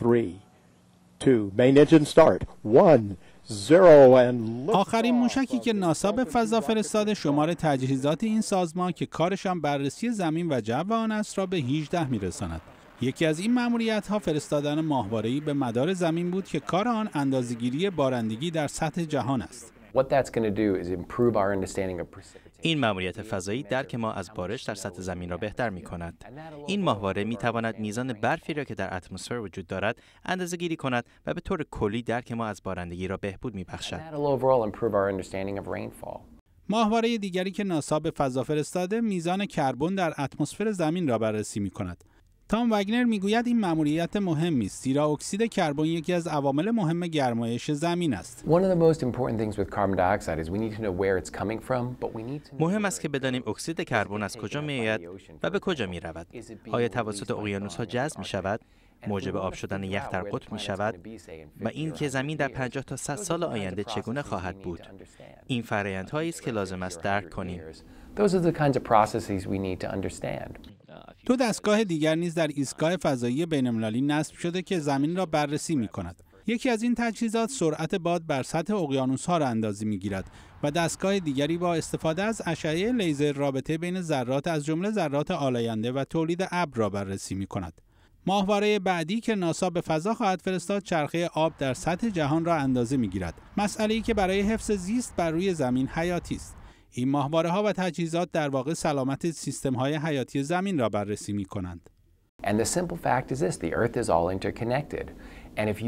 three, two. start. آخرین موشکی که ناسا به فضا فرستاده شمار تجهیزات این سازمان که کارشان بررسی زمین و جو آن است را به 18 میرساند یکی از این مأموریت ها فرستادن ماهواره به مدار زمین بود که کار آن اندازگیری بارندگی در سطح جهان است این مأموریت فضایی درک ما از بارش در سطح زمین را بهتر می کند. این ماهواره می تواند میزان برفی را که در اتمسفر وجود دارد اندازه گیری کند و به طور کلی درک ما از بارندگی را بهبود می بخشد. ماهواره دیگری که ناسا به فضا فرستاده میزان کربن در اتمسفر زمین را بررسی می کند. تام وگنر میگوید این مأموریت مهمی است زیرا اکسید کربن یکی از عوامل مهم گرمایش زمین است. مهم است که بدانیم اکسید کربن از کجا میآید و به کجا می رود. آیا توسط اقیانوس ها جذب می شود؟ موجب آب شدن یخ در قطب می شود و این که زمین در 50 تا 100 سال آینده چگونه خواهد بود این فرایندهایی است که لازم است درک کنیم دو دستگاه دیگر نیز در ایستگاه فضایی بین‌المللی نصب شده که زمین را بررسی می کند. یکی از این تجهیزات سرعت باد بر سطح اقیانوس ها را اندازی می گیرد و دستگاه دیگری با استفاده از اشعه لیزر رابطه بین ذرات از جمله ذرات آلاینده و تولید ابر را بررسی می کند. ماهواره بعدی که ناسا به فضا خواهد فرستاد چرخه آب در سطح جهان را اندازه می گیرد. مسئله ای که برای حفظ زیست بر روی زمین حیاتی است. این ماهواره ها و تجهیزات در واقع سلامت سیستم های حیاتی زمین را بررسی می کنند.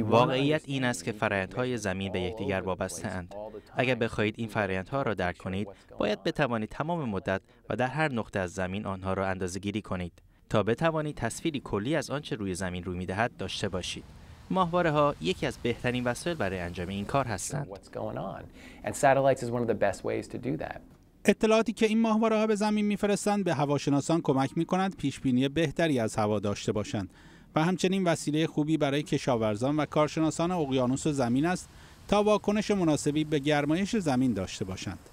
واقعیت این است که های زمین به یکدیگر وابسته اند. اگر بخواهید این ها را درک کنید، باید بتوانید تمام مدت و در هر نقطه از زمین آنها را اندازه گیری کنید تا بتوانید تصویری کلی از آنچه روی زمین روی میدهد داشته باشید. ماهواره ها یکی از بهترین وسایل برای انجام این کار هستند. اطلاعاتی که این ها به زمین میفرستند به هواشناسان کمک می پیش بینی بهتری از هوا داشته باشند و همچنین وسیله خوبی برای کشاورزان و کارشناسان اقیانوس و زمین است تا واکنش مناسبی به گرمایش زمین داشته باشند.